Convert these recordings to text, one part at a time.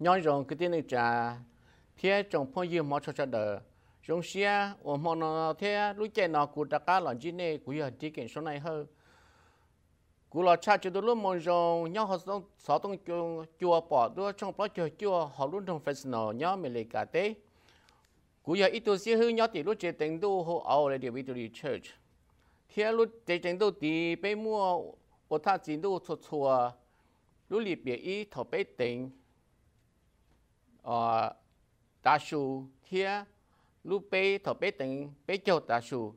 nhon rong cái tên này trà thế trong phong yêu mà cho cho đỡ rong xe ở mỏ nó thế lúc chạy nó cụ đặc cá lon chỉ này cụ giờ chỉ kiện số này hơn cụ lo cha cho tôi luôn mong rong nhau họ sống sáu tông chùa chùa bỏ đưa trong bao chùa chùa họ luôn trong festival nhau mình lấy cả tế cụ giờ ít tuổi xí hơn nhau thì lúc chạy tình đô họ ở lại địa vị tôi church thế lúc chạy tình đô thì bây mua ở ta chỉ đô chùa chùa lúc liệp biệt ý thọ bế tình ờ ta su thia lu pe thọ pe tình pe cho ta su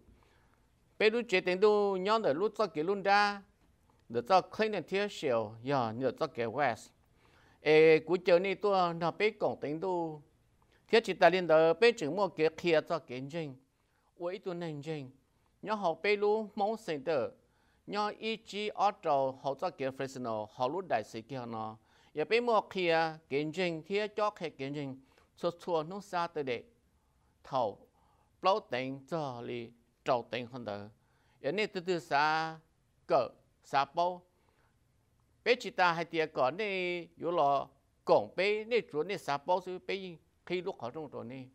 pe lu chế tình du nhon de lu cho cái luôn đa de cho khơi nên thia xiao giờ nhờ cho cái west ê cú chờ ni tua nó pe cổng tình du thiết chỉ ta liên đời pe chữ mua cái kia cho cái jing với tu nên jing nhớ học pe lu mong sinh tử nhớ ý chí ở trâu học cho cái fresno học lu đại sĩ kia nó 也被莫克见证，贴脚克见证，说错弄啥的的，头老顶这里找顶很多，也那都都啥个啥包，别其他还第二个那有了广北那主那啥包是被可以录好种多呢，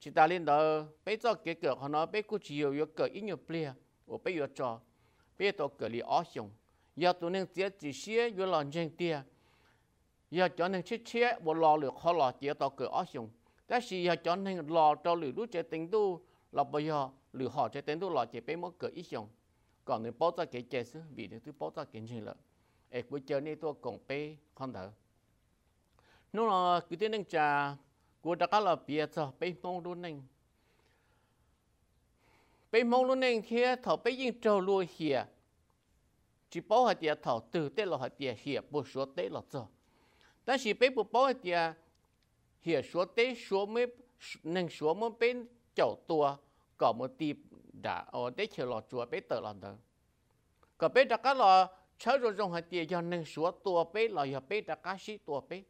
其他领导被做结果可能被估计有有个音乐不了，我被要做，别到隔离阿雄，要都能接这些有老人家。giờ cho nên chết chết bộ lò lửa khó lò chế tao cửa áo dùng cái gì giờ cho nên lò cho lửa lúc chế tính tu là bây giờ lửa họ chế tính tu lò chế bé mất cửa ít dùng còn nếu bao ra cái chế xứ vì nếu thứ bao ra cái gì là ấy buổi chiều nay tôi còn bé không thở nó là cứ thế nên trà của đặc là bia cho bé mong luôn nên bé mong luôn nên kia thọ bé yên trâu luôn hiệp chỉ bảo hạt địa thọ từ tết là hạt địa hiệp bổ số tết là cho 但是被不包的啊，也说对说没能说没被较多，搞么地 đã ở đấy chờ lọ chùa bé tờ lọ đó, cả bé đã cá lọ cháu rồi dùng hạt tiền cho nên số tua bé lọ giờ bé đã cá xí tua bé,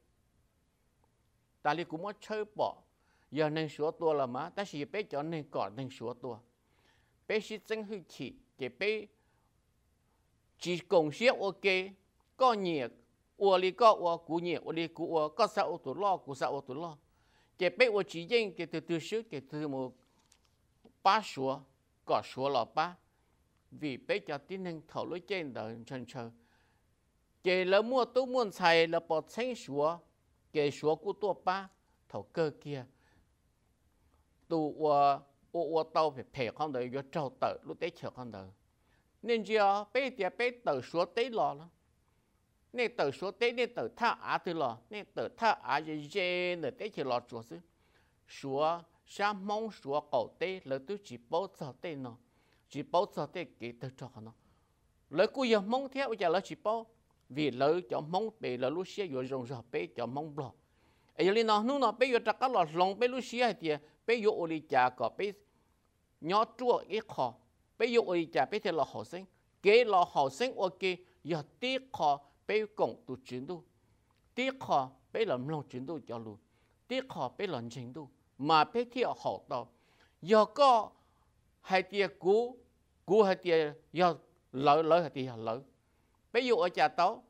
ta li cũng muốn chơi bỏ, giờ nên số tua là má, ta chỉ bé cho nên cọ nên số tua, bé xí chân hư chỉ, chỉ bé chỉ cùng xí ok, có nhiệt 我哩个我古年我哩古我个啥我都老古啥我都老，给被我指认给他读书给他么八说个说了吧，vì bây giờ tin năng thảo lối trên đời chân chờ kể là mua tu muôn thầy là bỏ xanh xúa kể xúa của tua ba thảo cơ kia tu wa wa tàu phải phải không đời yo trâu tờ lúc tế không đời nên giờ bây giờ bây tờ xúa tế lò lắm nên từ số tế nên từ tha á thì lò nên từ tha á dễ dễ nè tế thì lò chúa sư chúa sa mong chúa cầu tế lỡ tôi chỉ bảo sợ tế nó chỉ bảo sợ tế kỹ từ cho nó lời cú giờ mong theo giờ là chỉ bảo vì lời cho mong bề lỡ lúc xe vừa rồng rò bề cho mong lò ấy lên nó nu nó bề vừa trắc lò lòng bề lúc xe thì bề vừa ô li chả có bề nhỏ chua ít khó bề vừa ô li chả bề thì lò học sinh kế là học sinh ok giờ tiếc khó bây cộng tu chiến tu tí khó bây làm lòng chiến tu cho luôn tí khó bây làm chiến tu mà bây thì họ đó giờ có hai tia cú cú hai tia giờ lỡ lỡ hai tia lỡ bây giờ ở nhà tao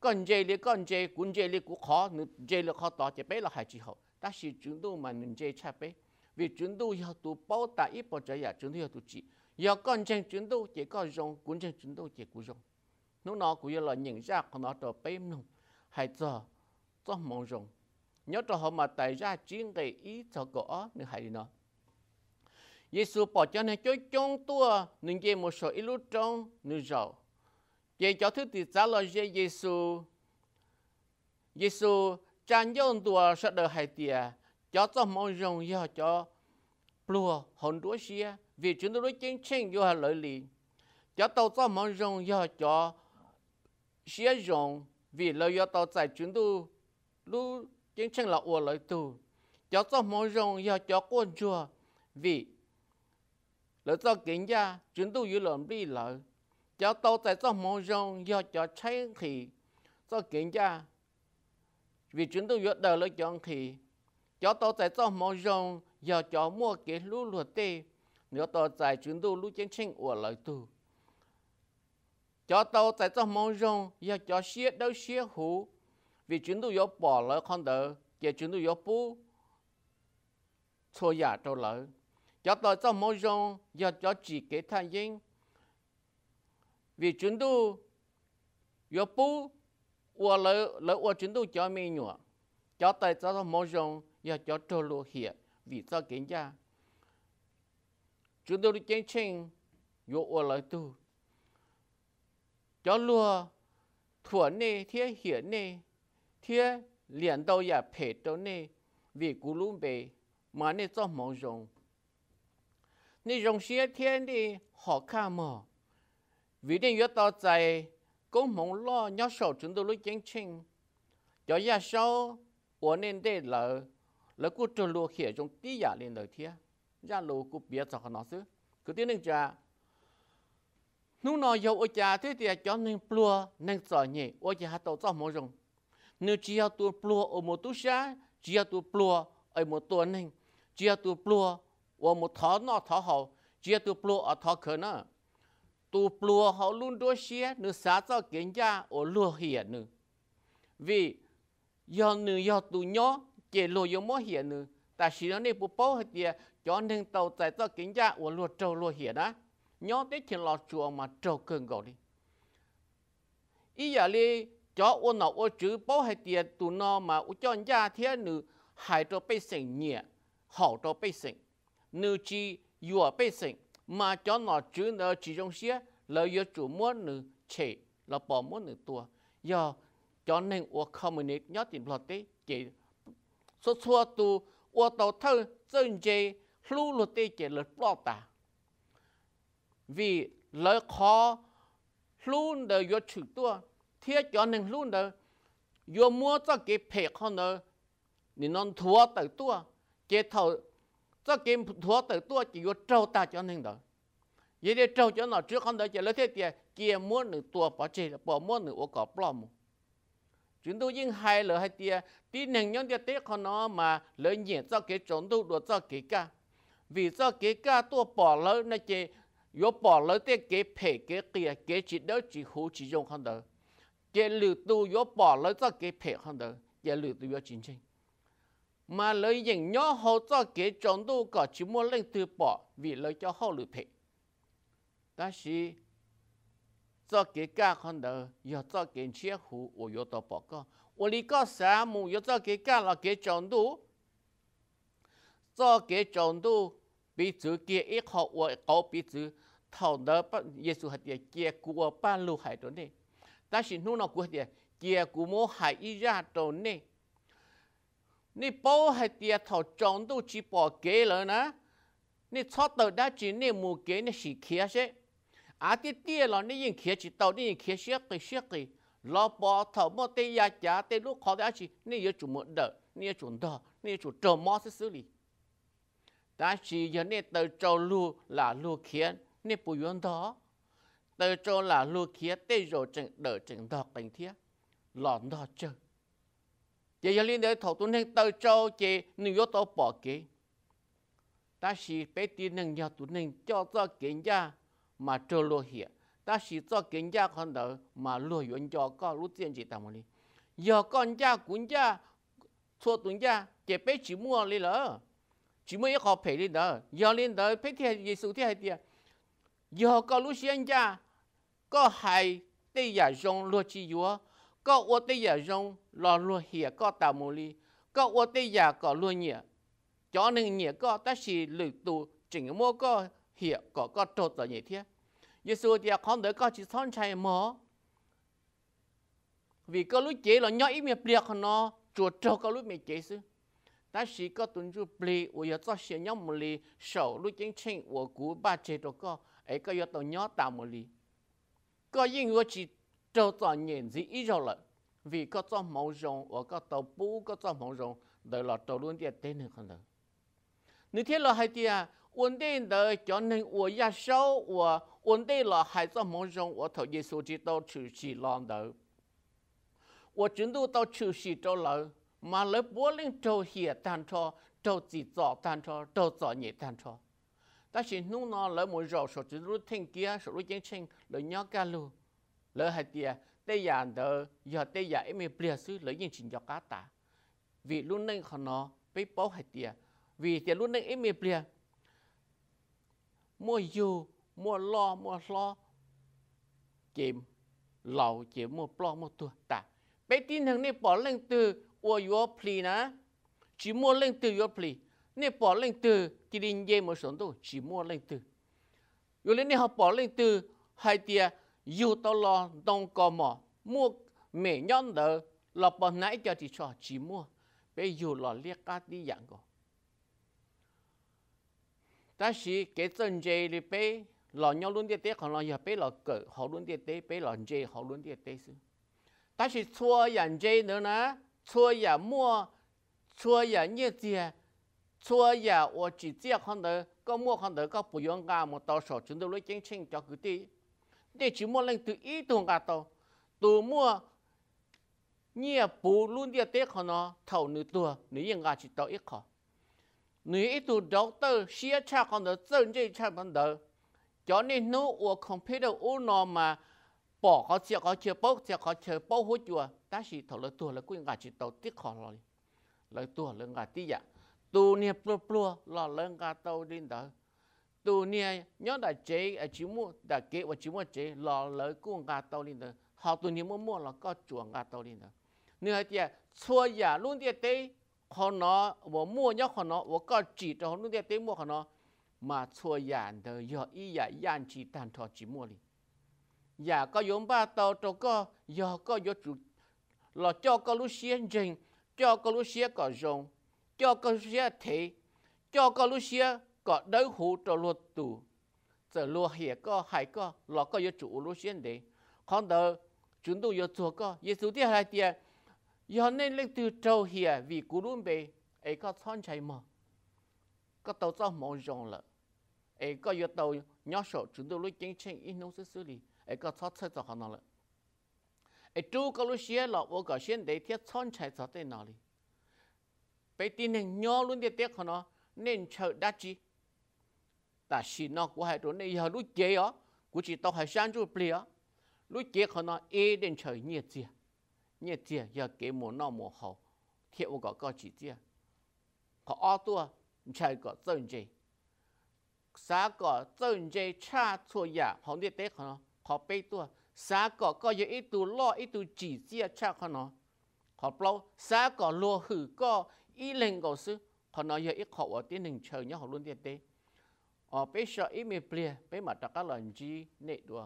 con dê li con dê cũng dê li cũng khó nên dê li khó đó chỉ bây là hai chữ họ ta chỉ chúng tu mà nên dê cha bây vì chúng tu giờ tu bảo ta ít bảo giờ giờ chúng tu giờ tu chỉ giờ con dê chúng tu chỉ có rong cũng dê chúng tu chỉ cũng rong nó nó cũng là những ra của nó trở bên nông hay cho cho mong rồng nhớ cho họ mà tại ra chiến cái ý cho gõ nữa hay nó Giêsu bỏ cho nên cho chúng tôi nên cái một số ít lúc trong nên giàu vậy cho thứ thì trả lời cho Giêsu Giêsu trang dân tua sẽ được hay tiền cho cho mong rồng giờ cho lùa hồn đuối xia vì chúng tôi đối chiến tranh do lợi lì cho tàu cho mong rồng giờ cho xia dùng vì lợi yếu tàu giải chúng tu lu chính chân là ua lợi tu cho cho mỗi dùng do cho quân chùa vì lợi cho kiến gia chúng tu yếu lộn đi lợi cho tàu giải cho mỗi dùng do cho trái khí cho kiến gia vì chúng tu yếu đời lợi chọn khí. cho tàu giải cho mỗi dùng do cho mua cái lu luật tê nếu tàu giải chúng tu lu chính chân ua lợi tu cho tàu tại cho mong rong ya cho xe đâu xe hủ vì chúng tôi có bỏ lỡ con đỡ giờ chúng tôi có bú cho ya cho lỡ cho tôi trong mong rong ya cho chỉ cái thanh yên vì chúng tôi có bú và lỡ lỡ của chúng tôi cho mình nhọ cho tôi trong mong rong ya cho cho lúa hiện vì sao kiến ra chúng tôi đi chênh chênh có và lỡ tôi cho lùa thuở nê thiên hiển nê thiên liền đâu ya phê trâu nê vì cú lùm bê mà nê cho mong rộng nê rộng xế thiên đi họ khá mò vì nên yếu tao chạy công mong lo nhớ sổ chúng tôi lúc chánh trình cho ya sau của nên đây lỡ lỡ cú trâu lùa khỉa trong tí giả lên đời thiên ra lùa cú bia cho nó xứ cứ tiếng nên cha nếu nó yêu ở nhà thế thì cho nên plua nên sợ nhỉ ở nhà tàu cho mỗi rồng nếu tu plua ở một tu sa tu plua ở một tuần nên tu plua ở một tháng nó tháng hậu chỉ 要 tu plua ở tháng khởi nữa tu plua họ luôn đối xía nếu xã cho kiến gia ở lúa hiện nữa vì do nữ do tu nhỏ chế lúa do mỗi hiện nữa ta chỉ nó nên bố bố hết tiệt cho nên tàu tại cho kiến gia ở lúa trâu lúa hiện đó nhớ tới chuyện lọ chùa mà trâu cơn gọi đi ý giờ đi cho ô nào ô chữ bảo hay tiền tu nó mà ô cho nhà thế nữ hại cho bị sinh nhẹ hậu cho bị sinh nữ chỉ vừa bị sinh mà cho nó chữ nó chỉ trong xe lợi yêu chủ muốn nữ chỉ là bỏ muốn nữ tua giờ cho nên ô communist nhớ tìm lọt đấy chỉ số số tu ô đầu thơ dân chơi lưu luật đấy chỉ là bỏ ta vì lời khó luôn đời yo chữ tua thiết cho nên luôn đời yo mua cho cái phê con đời ni non thua tự tua chế thầu cho cái thua tự tua chỉ yo trâu ta cho nên đời vậy để trâu cho nó trước con đời chỉ lấy thế tiền kia mua nửa tua bỏ chế bỏ mua nửa ô cọp cỏ plom chúng tôi tí nó mà nhẹ cho cho trốn được, cả, vì cho kế cả tua bỏ lỡ na chế bỏ 有保了的给赔给给给几多几户几用看到，给流度有保了再给赔看到，给流度要真正。mà lấy những nhỏ hậu cho kế chọn đâu có chỉ muốn lên từ bỏ vì lấy cho hậu lựa phê. Ta sĩ cho kế cả hơn đời, giờ cho kế chế hủ ô yếu tố bỏ có. ô lý có xã mù yếu cho kế cả là kế chọn đâu. Cho kế chọn đâu bị chữ kia ít họ ủa có bị chữ thầu đó bắt Giêsu hạt địa kia của ba lưu hải đó nè ta chỉ nu nó của địa kia của mô hải y ra đó nè nè bao hạt địa thầu tròn đâu chỉ bỏ kế rồi nè nè cho tờ đã chỉ nè mù kế nè chỉ kia sẽ à tiếc tiếc là nè yên kia chỉ tàu nè yên kia xiếc cái xiếc cái lo bỏ thầu mô tê ya chả tê lúc khó đã chỉ nè yêu chủ mượn đỡ nè chủ đỡ nè chủ trờ mò sẽ xử lý ta chỉ giờ nè tờ châu lu là lu khiến nè bù yên đó tờ châu là lu khiến tê rồi chừng đỡ chừng đọc cảnh thiết lọt đó chơi giờ giờ liên đấy thầu tuấn nên tờ châu chỉ nữ yếu tố bỏ kế ta chỉ bé tí nâng nhau tuấn nên cho cho kiến gia mà trâu lu hiện ta chỉ cho kiến gia con đỡ mà lu yên cho có lúc tiền chỉ tạm đi giờ con ra cũng ra thua tuấn ra chỉ bé chỉ mua đi lỡ chỉ mới có phải lên đó giờ lên đó phải thì giê xu thì hay đi giờ có lúc hiện ra có hay tây giả dùng luật chi yếu có ô tây giả dùng lo luật hiệp có tạo mồ li có ô tây giả có luật nhỉ cho nên nhỉ có ta chỉ lực tu chỉnh mô có hiệp có có trột ở nhỉ thế giê xu thì không đợi có chỉ thon chạy mò vì có lúc chế là nhỏ ít miệng biệt nó chuột trâu có lúc miệng chế xứ 但是个蹲住不哩，我要做些鸟木哩，手路进清我古把这多个，哎个要到鸟大木哩，个因我只做做年纪一着了，为个做毛绒，我个到布个做毛绒，得了到论点点能看到。你听了还的啊？vấn đề là cho nên 我要收我 vấn đề là hay cho mọi người 我 thấu 耶稣基督 chủ trì làm đó. 我真都到出息到了。mà lấy bố lên trâu hiệp tan cho trâu chỉ dọ tan cho trâu dọ nhẹ tan cho ta chỉ nung nó lấy một rổ số chỉ lúc thiên kia số lúc chiến tranh lấy nhau cả lu lấy hai tia tây giả đỡ giờ tây giả em bịa sư lấy những chuyện cho cá ta vì lúc nãy khó nó bị bó hai tia vì tia lúc nãy em bịa mua dù mua lo mua lo chìm lầu chìm mua plo mua tua ta bé tin thằng này bỏ lên từ 我要 play 呢，只莫冷 từ 要 play，你 bỏ lên từ thì đi nhẹ một số đâu chỉ mua lên từ rồi lên họ bỏ lên từ hai tia yêu lo đông có mỏ mua mẹ nhon đỡ là bỏ nãy cho thì cho chỉ mua bây giờ là liếc cá đi dạng có ta chỉ cái chân dây thì bé nhau luôn tiệt tế còn lò giờ bé lò cỡ luôn tiệt tế bé lò dây họ luôn tiệt tế chứ ta chỉ xua dạng dây nữa nè chúa ya mua chúa ya như thế chúa ya tôi chỉ tiếc không được có mua không được có bù yong cả một tàu sổ chúng tôi lấy chứng chinh cho để chỉ mua lên từ ít tuần cả tàu từ mua nhiều luôn đi tiếc không nó thầu nửa tua nửa chỉ tàu ít khó nửa ít tu đầu tư xia cha không được dân chơi cha cho nên nó ở computer ô nó mà bỏ có chia có chưa bốc chia có chưa bốc hút chùa ta chỉ thầu là tua là quyên gà chỉ tàu tiết khó rồi là tua là gà tí dạ tu nia plua plua là lên gà tàu đi đó tu nia nhớ đã chế ở à, chỉ mua đã kế và chỉ mua chế là lấy quyên gà tàu đi đó họ tu nia mua mua là có chùa gà tàu đi đó nữa thì xua à, giả luôn thì tây họ nó và mua nhớ họ nó và có chỉ cho luôn thì tây mua họ nó mà xua giả đời giờ ý giả gian chỉ tàn thọ chỉ mua đi giả dạ, có dùng ba tàu tàu có giờ dạ, có yo chủ là cho có lúc xiên trình cho có lúc xiên có dùng cho có lúc xiên thế cho có lúc xiên có đấu hú cho luật tù giờ luật hiệp có hai có là có yo chủ lúc xiên đấy không đó chúng tôi yo chủ có Giêsu thì hai tiền giờ nên lấy từ trâu hiệp vì cú luôn bề ấy có thon chạy mà có tàu cho mỏ rồng là ấy có yo tàu nhỏ sổ chúng tôi lúc chính chính ít nông sự xử lý 一个出车就看到了。一周个路些了，我个现在天穿菜在在哪里？被天人鸟轮的跌看到，人吃垃圾。但是呢，我还做那以后路接呀，估计到还山住不了。路接可能一人吃日子，日子要给么那么好，天我个个几天，可阿多吃个正经。啥个政治差错呀？红的得可能。ขอไปตัวสาก็ก็ยังอีตัวล่ออีตัวจีเจียชาขนอขอเปล่าสาก็ลัวหือก็อีเลงก็ซื้อขนอยังอีขอว่าที่หนึ่งเชิงยังของรุ่นเดียเตอ๋อไปชออีเมเปลี่ยไปมาตะกะหลังจีเนตัว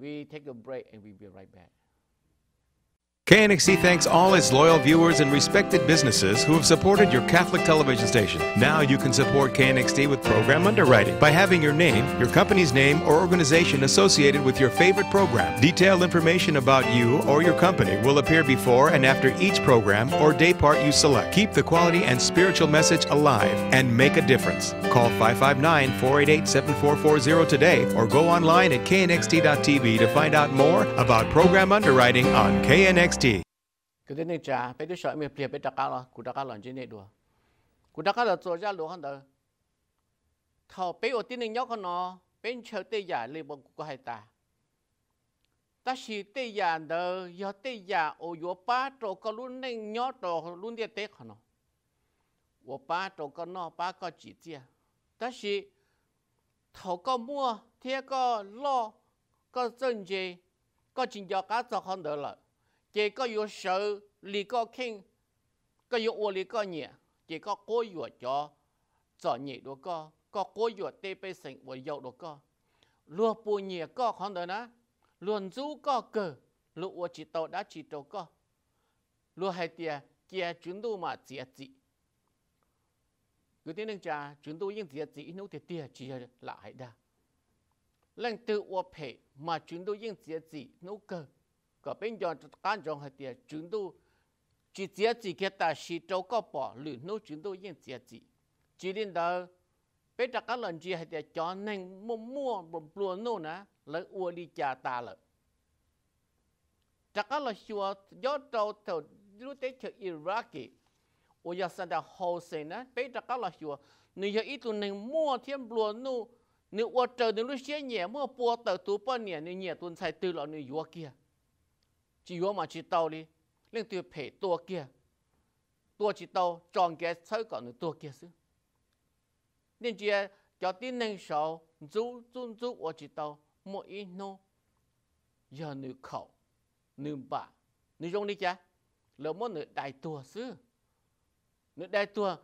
we take a break and w e be right back KNXT thanks all its loyal viewers and respected businesses who have supported your Catholic television station. Now you can support KNXT with program underwriting by having your name, your company's name, or organization associated with your favorite program. Detailed information about you or your company will appear before and after each program or day part you select. Keep the quality and spiritual message alive and make a difference. Call 559 488 7440 today or go online at knxt.tv to find out more about program underwriting on KNXT. 60. Kudene cha pe de sha me plia pe ta ka la ku ta ka la jine do. Ku ta ka la zo ja lo han da. Thao pe o tin nyok no bên chờ tê giả lê bông của hai ta. Ta chỉ tê giả đờ, giờ tê giả ô yếu ba trò có luôn nên nhỏ trò luôn địa tê khả nó. Ô ba trò có nó ba có chỉ tia. Ta chỉ thầu có mua, thế có lo, có dân dê, có trình dọ cá cho con đỡ lợi chỉ có yêu sợ lý có kinh có yêu ô lý có nhẹ chỉ có cố yêu cho cho nhị đồ có có cố yêu tê bê sinh và yêu đồ có lúa bù nhẹ có không được nữa luôn rú có cờ lúa chỉ tàu đã chỉ tàu có lúa hai tia kia chúng tôi mà chia chỉ cứ thế nên cha chúng tôi những chia chỉ nếu thì tia chỉ là lại đã lần tự ô phê mà chúng tôi những chia chỉ nếu cơ có bên giờ can trọng hay tiền chúng tôi chỉ chỉ chỉ cái ta sĩ châu có bỏ lửa nấu chúng tôi yên chỉ chỉ chỉ đến đó bây giờ các lần chỉ hay tiền cho nên mua mua bột lúa nấu nè lấy uo đi chả ta lợ chắc là xua do trâu thầu lúc đấy chơi Iraqi ôi giờ sang đã hồ sen nè bây giờ các là xua nếu như ít tuần nên mua thêm lúa nô nếu ở trời nếu lúc xé nhẹ mua bùa tờ tu bao nhiêu nếu nhẹ tuần sai từ lọ nếu uo kia chỉ có mà chỉ tàu đi lên từ phải tua kia tua chỉ tàu chọn cái sợi còn tua kia chứ nên chỉ cho tin nên sau chú chú chú ở chỉ tàu mỗi ít nô giờ nữ khẩu nữ bả, nữ dùng đi chứ lỡ mỗi nữ đại tua chứ nữ đại tua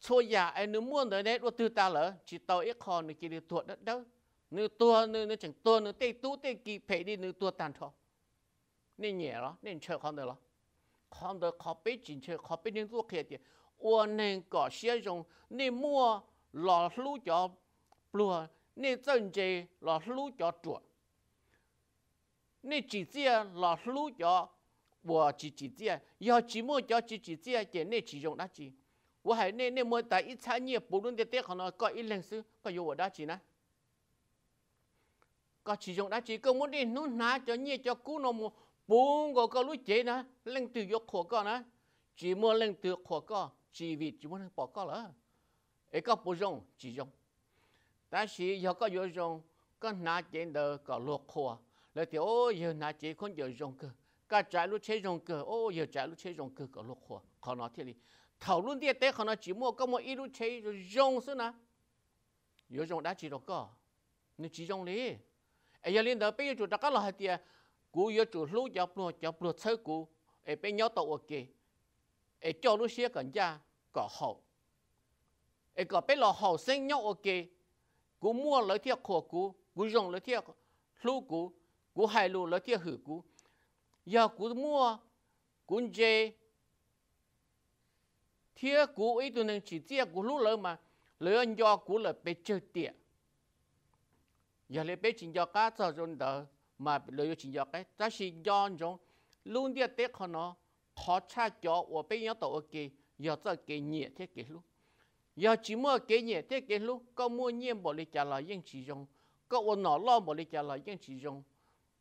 số nhà ai nữ muốn đời đấy, đua tư ta lỡ chỉ tàu ít khó nữ kia đi tua đất đâu nữ tua nữ nữ chẳng tua nữ tây tú tây kỳ phải đi nữ tua tàn thôi 你念了，你去看的了，看到靠北京去，靠北京做开店。我能搞些种内么老师教，不，内正经老师教做。你几只啊老师教，我自己啊要怎么教自己啊？就你几种哪几？我还你内么？但一产业不论的对可能搞一两事各有我哪几呢？各注重哪几？搞么的弄拿叫你叫古农么？bốn có có lối chế na, lên tự giọt khổ có na, chỉ muốn lên tự khổ có chỉ vì chỉ muốn bỏ có là ấy có bổ sung chỉ rong ta chỉ giờ có giờ rong có nà chế đờ có luộc khổ là thì ô giờ nà chế không giờ rong cơ cả trái lối chế rong cơ ô giờ trái lối chế rong cơ có luộc khổ khó nói thế đi thảo luận địa tế khó nói chỉ muốn có một ít lối chế rong xí nè giờ rong đã chỉ đâu có nên chỉ rong đi ai giờ lên đờ bây giờ chúng ta có là hạt cú yếu chủ lú dọc luôn dọc luôn chơi cú ấy bên nhỏ tàu ok ấy cho lú xía gần ra có hậu ấy có bên lò hậu sinh nhỏ ok cú mua lấy thiệt khổ cú cú dùng lấy thiệt lú cú cú hai lú lấy thiệt hử cú giờ cú mua cú chơi thiệt cú ấy tụi nên chỉ tiếc cú lú lỡ mà lỡ anh do cú là bị chơi tiệt giờ lấy bên chỉ do cá cho rồi đó mà lấy chuyện giọt cái ta chỉ giòn giống luôn đi tết họ nó khó cha cho ở bên nhau tổ kì giờ cho kì nhẹ thế kì luôn giờ chỉ mua kì nhẹ thế kì luôn có mua nhiên bỏ lấy trả lời yên chỉ dùng có ở nọ lo bỏ lấy trả lời yên chỉ dùng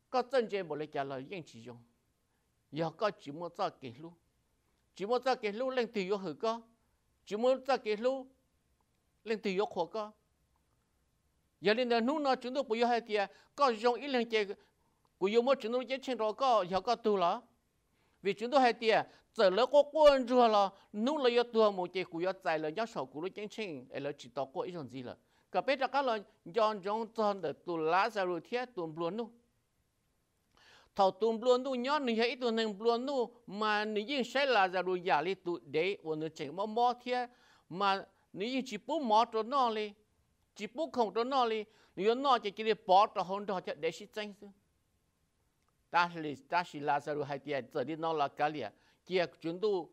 có chân chế bỏ lấy trả lời yên chỉ dùng giờ có chỉ mua cho kì luôn chỉ mua cho kì luôn lên thì có hử có chỉ mua cho kì luôn lên thì có khó có giờ lên là nút nó chúng tôi bây giờ hay thì có dùng ít lần chơi của dùng một chúng tôi chơi trên đó có giờ có tu là vì chúng tôi hay thì giờ lỡ có quân rồi là nút là giờ tu một chơi của giờ tại là giáo sầu của nó chơi trên là chỉ tao có ít lần gì là cả bây giờ các lần dọn dọn dọn để tu lá ra rồi tiếc tu luôn luôn thầu tu luôn tu nhớ nị hãy tu nên luôn tu mà nị yên sẽ là ra rồi giả li tu để ổn được chỉ mò mò mà nị chỉ bố mò cho nó li chỉ bố không đó nó đi, nếu nó chỉ chỉ bỏ cho hôn đó cho để sĩ chân chứ ta là ta chỉ là sao hay tiền giờ đi nó là cái gì kia chúng tôi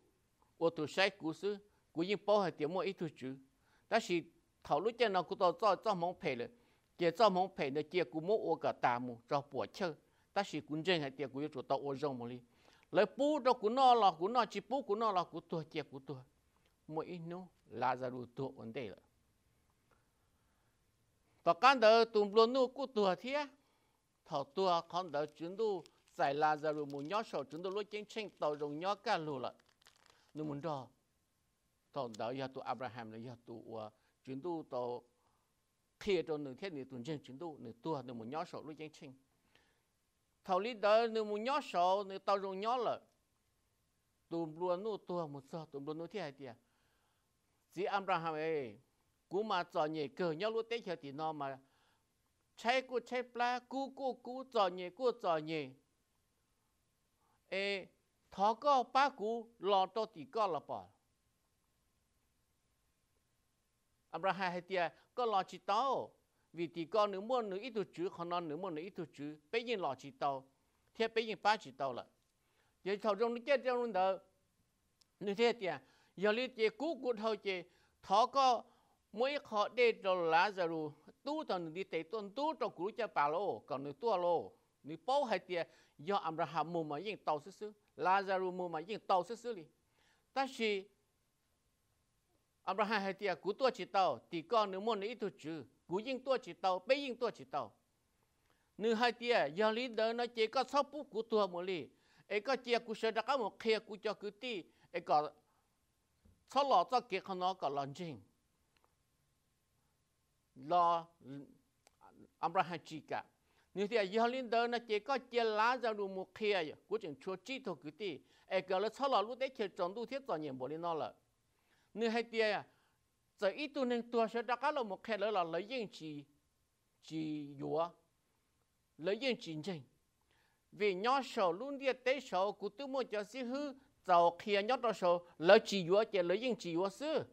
ô tu sai cú sư cú yên bỏ hay tiền mua ít tu chứ ta là thảo lúc cho nó cú tao cho cho mong phê rồi kia cho mong phê nữa kia cú mua ô cả ta mu cho bỏ chơi ta là cú chân hay tiền cú yêu chủ tao ô rong mà li lấy bố đó cú nó là cú nó chỉ bố cú nó là cú tu kia cú tu mỗi nó là ra đủ tu ổn định rồi và con đỡ tụng luôn nu cụ tua thế thọ tua con đỡ chúng tu giải là giờ rồi muốn nhớ sổ chúng tu lối chiến tranh tàu rồng nhớ cả lù lại nu muốn đó tàu đỡ giờ tu Abraham là giờ tu ờ, chúng tu tàu khi cho nửa thế nửa tuần trên chúng tu nửa tua nửa muốn nhớ sổ lối chiến tranh thầu lý đỡ nửa muốn nhớ sổ nửa tàu rồng nhớ lại tụng luôn nu tua một giờ tụng luôn nu thế hay tiệt chỉ Abraham ấy cú mà cho nhẹ cờ nhau lúc tết thì nó mà chạy cú chạy pla cú cú cú cho nhẹ cú cho nhẹ ê thọ có ba cú lo cho thì có là bỏ hai hai tia có lo chỉ tao vì thì con nửa mua nửa ít tuổi chứ còn non nửa mua nửa ít tuổi bây giờ lo chỉ tao thế bây giờ ba chỉ tao là giờ thầu trong cái trong đó như thế thì giờ lý chế cú cú thôi chứ thọ có mỗi họ để cho Lazaro tu thần đi tế tuân tu cho cú cha bà lô còn người tua lô người bảo hai tia do Abraham mua mà yên tàu xứ xứ Lazaro mua mà yên tàu xứ xứ đi ta chỉ Abraham hai tia cú tua chỉ tàu thì con người muốn ít thôi chứ cú yên tua chỉ tàu bây yên tua chỉ tàu nữ hai tia do lý đỡ nó chỉ có sáu phút cú tua một lì ấy có chia cú sợ đặc một kia cú cho cú ti ấy có sáu lọ cho kia con nó có lần chính lo ambrahajika nếu thế giờ linh đơn là chỉ có chia lá ra đủ một kia rồi cuối chừng chúa chỉ thôi cứ đi ai cả là sau là lúc đấy chỉ trồng đủ thiết rồi nhiều bộ linh nó là nếu hay tia à, giờ ít tuần nên tu sẽ đặt cái là một kia là lấy yên chỉ chỉ dùa lấy yên chỉ chân vì nhỏ sầu luôn đi tới sầu cũng tự mua cho xí hư giàu kia nhỏ đó sầu lấy chỉ dùa chỉ lấy yên chỉ dùa xưa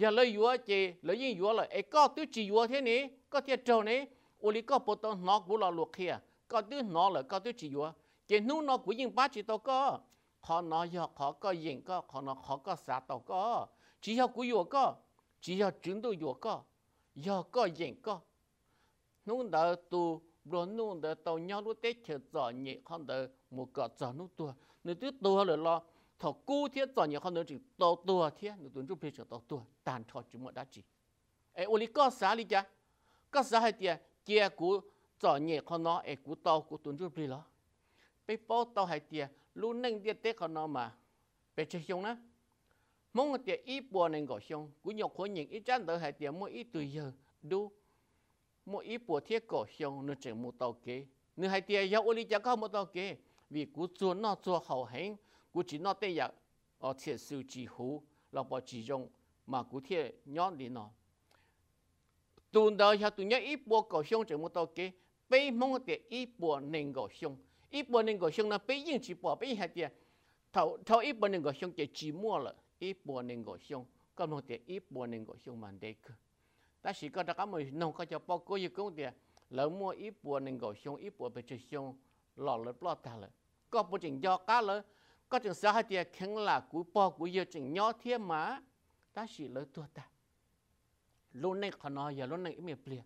อย่าเลยอยู่วัวเจย์แล้วยิ่งอยู่วัวเลยไอ้ก็ตื้อจีวัวเท่านี้ก็เที่ยวโจนี้อุลิก็ปวดตอนน็อกบุลาลูกเขียก็ตื้อหน็อกเลยก็ตื้อจีวัวแกนู้นน็อกกูยิ่งบาดจีตอกก็เขาหน็อกยากเขาก็ยิ่งก็เขาหน็อกเขาก็สาตอกก็จีวัวกูอยู่ก็จีวัวจุดดูอยู่ก็ยากก็ยิ่งก็นู้นเดี๋ยวตัวบล็อคนู้นเดี๋ยวต้องย้อนรู้แต่เขียนใจยังเดี๋ยวมุกกระจาดนู้นตัวเนื้อตัวเลยรอ thọ cú thiết cho nhiều hơn nữa chỉ to tua thiết nó tuấn chụp cho to tua tàn thọ chúng mà đã chỉ ấy ô lý có xá lý cha có xá hay tiệt kia cú cho nhiều hơn nó ấy cú to cú tuấn chụp đi lo Bây bỏ to hay tiệt luôn nâng tiệt tết hơn nó mà bị chơi xong nữa mong tiệt ít bùa nên gọi xong cú nhiều khối nhìn ít chán đỡ hay tiệt mỗi ít tuổi giờ đủ, mỗi ít bùa thiết gọi xong nó chỉ một tàu kế nữa hay tiệt yêu ô lý cha có một tàu kế vì cú chuột nó chua hậu hành 古只那第一，哦，铁手几乎老婆之中，嘛古铁鸟的呢。tu đó cho tu nhớ ít bộ cổ xong chỉ một tàu kế bây mong để ít bộ nền cổ xong ít bộ nền cổ xong là bây yên chỉ bộ bây hạt tiền thầu thầu bộ nền cổ xong để chỉ mua là ít bộ nền cổ xong có một để ít bộ nền cổ xong mà đây cơ ta chỉ có đặc nông có cho bao cố gì cũng để lỡ mua ít bộ nền cổ xong ít bộ bây giờ xong lọ lỡ lọ ta có bộ trình do cá lỡ có chừng sao hai tia khen là cú bò cú yêu chừng nhỏ thiê mà ta chỉ lấy tua ta lúc này khó nói giờ lúc này im miệng liền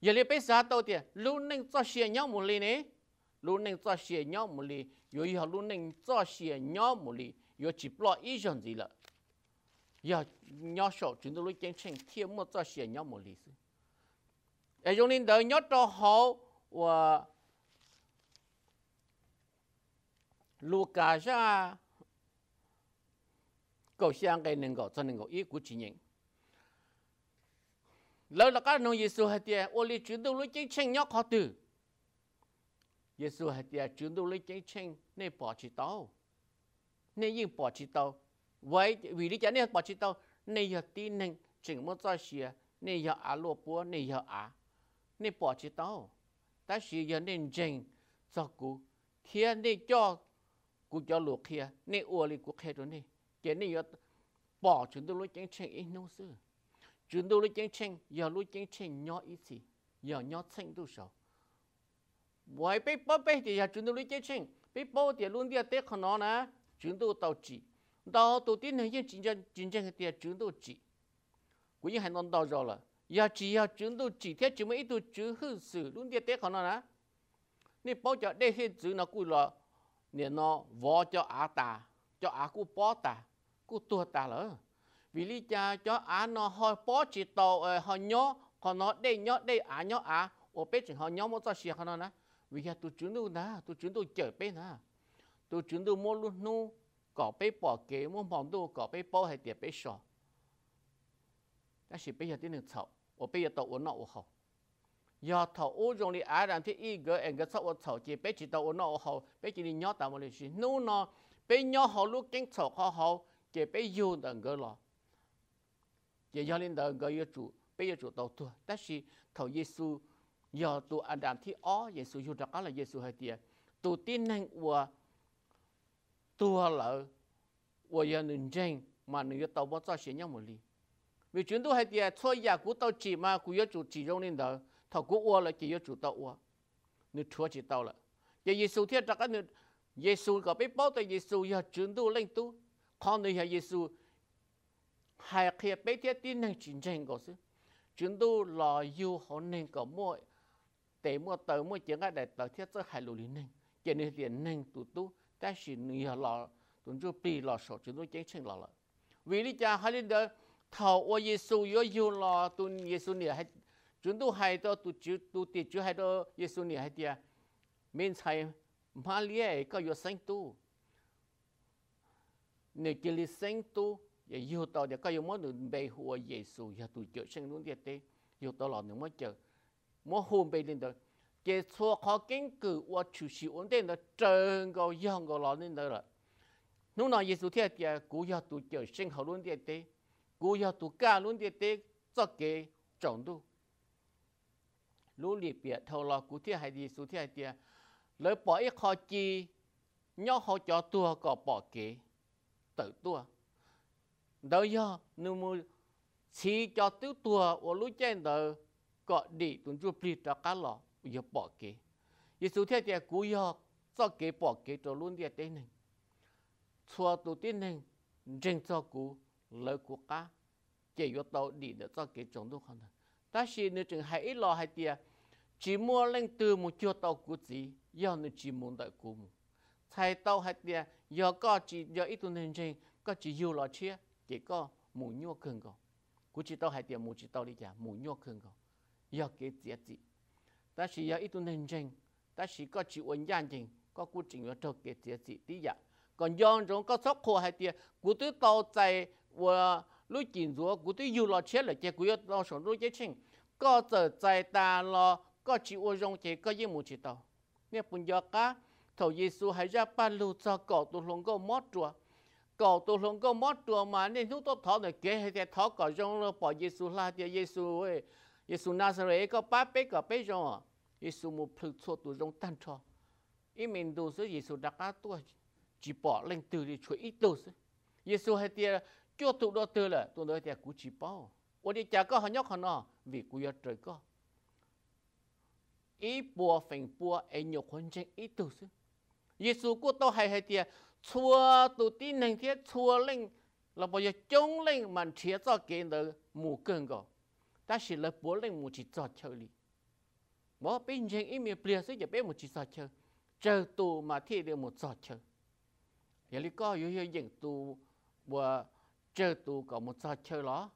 giờ lấy bây giờ tao tia lúc này cho xe nhau một ly này lúc này cho xe nhau một ly giờ giờ lúc này cho xe nhau một ly giờ chỉ lo ý chuyện gì lợ giờ nhỏ sổ chúng tôi lúc chén chén thiê một cho xe nhau một ly ấy dùng đến đời nhớ cho họ và Luca ra cầu sang cái nền cầu cho nền cầu ý của chính nhân lâu các nông Giêsu hay ô li chuyển đầu lấy chính chênh nhóc khó tử Giêsu hay tiệt chuyển đầu lấy chênh nên bỏ chỉ tao nên yên bỏ chỉ tao vậy vì lý giải nên bỏ chỉ tao nên giờ tin nên chỉnh một trái xìa nên giờ á lúa búa nên giờ á nên bỏ chỉ tao ta xìa giờ nên chênh cho thiên nên cho กูจะลูกเฮียนี่อัวลีกูเคยตัวนี่เจนี่ยป่อจุดดูรู้จังเชงอีนู้ซื่อจุดดูรู้จังเชงอย่ารู้จังเชงย่ออีสิอย่าย่อเชงดูสาวไว้ไปป้อไปเดียจุดดูรู้จังเชงไปป้อเดียลุ้นเดียเตะขนอนะจุดดูเตาจีดาวตัวที่หนึ่งยังจริงจังจริงจังเดียจุดดูจีกูยังให้นอนดาวรอละอย่าจีอย่าจุดดูจีเทียจุดไม่อีตัวจุดหื้อสื่อลุ้นเดียเตะขนอนะนี่ป้อจะได้เห็นจุดนักกูรอ nên nó vò cho á ta cho á cú bó ta cú tua ta lỡ vì lý cha cho á nó hơi bó chỉ tàu ờ, hơi nhó còn nó đây nhó đây á nhó á ô bé chỉ hơi nhó một tao xìa nó nè vì giờ tôi chuyển đâu nè tôi chuyển đâu chơi bé nè tôi chuyển đâu mua luôn nu có bé bỏ kế mua phòng đâu có bé bỏ hay tiệt bé sọ đó là bây giờ tiếng được sao? ô bây giờ tàu uống nọ uống học giờ thầu ô trong đi ai làm thế ý gỡ em gỡ sau thầu chỉ bé chỉ tàu nó họ bé chỉ đi nhớ tao mà lịch sử nô nó bé nhớ họ lúc kinh sổ họ họ chỉ bé yêu đằng gỡ lo chỉ giờ lên đằng gỡ yêu chủ bé yêu chủ tàu thua tất nhiên thầu Giêsu giờ tụ anh làm thế ó Giêsu yêu đặc là Giêsu hay tiệt tụ tin năng của tua lỡ của giờ nên tranh mà nếu tàu bắt cho sẽ nhau một ly vì chúng tôi hay tiệt thôi giờ của tàu chỉ mà của yêu chủ chỉ trong lên đằng thọ cú ua là chỉ có chủ tàu ua nếu chúa chỉ tàu là giờ Giêsu thiên trắc cái nếu Giêsu có biết bao tới Giêsu giờ chuyển tu lên tu con nếu Giêsu hay khi biết thiết tin năng chuyển tranh có sự chuyển tu là yêu hồn nên có mỗi để mua tờ mua chuyện cái để tờ thiết sẽ hay lùi nên cho nên tiền nên tu tu ta chỉ nhờ là tuần trước bị là sợ chuyển tu chính chính là là vì lý cha lý là thầu ô Giêsu yêu yêu là tuần Giêsu này hay chúng tôi hay đó tu chú tu tiệt chú hay đó Giêsu này hay tiệt mình thấy mà lia cái yêu sinh tu nếu kia li sinh tu giờ yêu tao giờ cái yêu muốn được bề hùa Giêsu giờ tu chữa sinh luôn tiệt tê yêu tao là nếu muốn chữa muốn hôn bề lên đó cái số khó kinh cử và chú sĩ ổn định đó trơn gò yong gò lo nên đó rồi lúc nào Giêsu thiệt tiệt cú giờ tu chữa sinh hậu luôn tiệt tê cú giờ tu cả luôn tiệt tê cho cái trọng tu lũ lì bịa thâu lo cú thiết hay đi sú thiết hay tiệt lời bỏ ít khó chi nhó họ cho tua có bỏ kế tự tua đâu do nếu mu chỉ cho tiêu tua ở lũ trên đó có đi tuần chú bị cho cá lò giờ bỏ kế giờ sú thiết tiệt cú do cho kế bỏ kế cho luôn tiệt tên này cho tên này cho cú lời của cá chỉ có tàu đi để cho kế chống đúng không ta chỉ nếu chừng hãy lo hãy tiệt chỉ mua lên từ một chỗ tàu cú gì do nếu chỉ muốn đợi cùng thầy tàu hãy tiệt, do có chỉ do ít tuần hình trên có chỉ yêu lo chia chỉ có mù nhua cường cầu cú chỉ tàu hãy tiệt, mù chỉ tàu đi chả mù nhua cường cầu do cái gì gì ta chỉ do ít tuần hình trên ta chỉ có chỉ ổn gian trên có cú chỉ nhua trâu cái gì gì tí dạ còn do chúng có sốc khô hãy tiệt, cú tới tàu chạy và lúc chín rúa cụ tôi yêu lo chết là chế cụ yêu lo sống lúc chết chinh có tờ chạy ta lo có chỉ ô rong chế có yên mù chỉ tàu nè bùn giờ cá thầu Giêsu hãy ra ba lưu cho cậu tôi luôn có mót chùa cậu tôi luôn có mót chùa mà nên chúng tôi thọ này kế hay thọ cậu rong lo bỏ Giêsu la thì Giêsu ấy Giêsu Nazareth có ba bé có bé rong à Giêsu một phật cho tôi rong tan cho ý mình đồ số Giêsu đã cá tôi chỉ bỏ lên từ đi chuỗi ít đồ số Giêsu hay tiệt cho tụ đó tư là tụ đó thì cú chỉ bao ủa đi chả có họ nhóc họ nọ vì cú giờ trời có ý bùa phèn bùa ấy nhiều hoàn chân ý tu sư Giêsu của tôi hay hay tiệt chua tụ tin nên thiết chua linh là bây giờ chống linh mà chia cho cái đó mù cơn gò ta chỉ là bố linh mù chỉ cho chơi đi bỏ bên chân ý miệt bia sẽ giờ bé mù chỉ cho chơi chờ tù mà thi được mù cho chơi giờ lý có yếu yếu dừng tù bùa chơi tụ có một sao chơi lo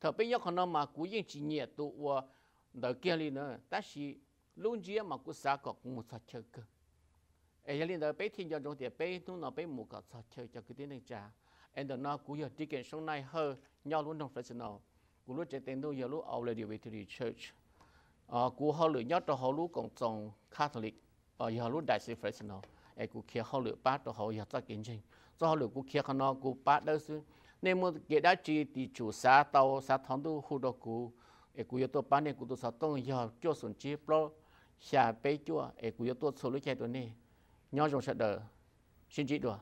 thợ bây giờ còn nó mà cú yên chỉ nhẹ tụ và ờ, đỡ kia đi nữa ta chỉ luôn chỉ mà cú sao có cũng một sao chơi cơ ấy giờ lên đó bây thiên cho trong tiệp bây nó nó bây một có sao chơi cho cái tiếng này cha em đó nó cú giờ đi kiện số này hơn nhau luôn trong personal cú lúc trên tiền đâu giờ lúc ao lại đi về thì church à cú họ lựa nhau cho họ lúc còn trong Catholic ở ờ, giờ lúc đại sinh personal ai cú kia họ lựa bắt cho họ giờ ta kiến trình do họ lựa cú kia nó cú bắt đó xứ nên một cái đã chỉ thì chủ xã tàu xã thằng tu khu đó cụ e cụ yếu tố bán nên cụ tu xã tông giờ cho sủng chi pro xả bê chua cái cụ yếu số lối chạy tuần này nhau trong sợ đờ xin chỉ đùa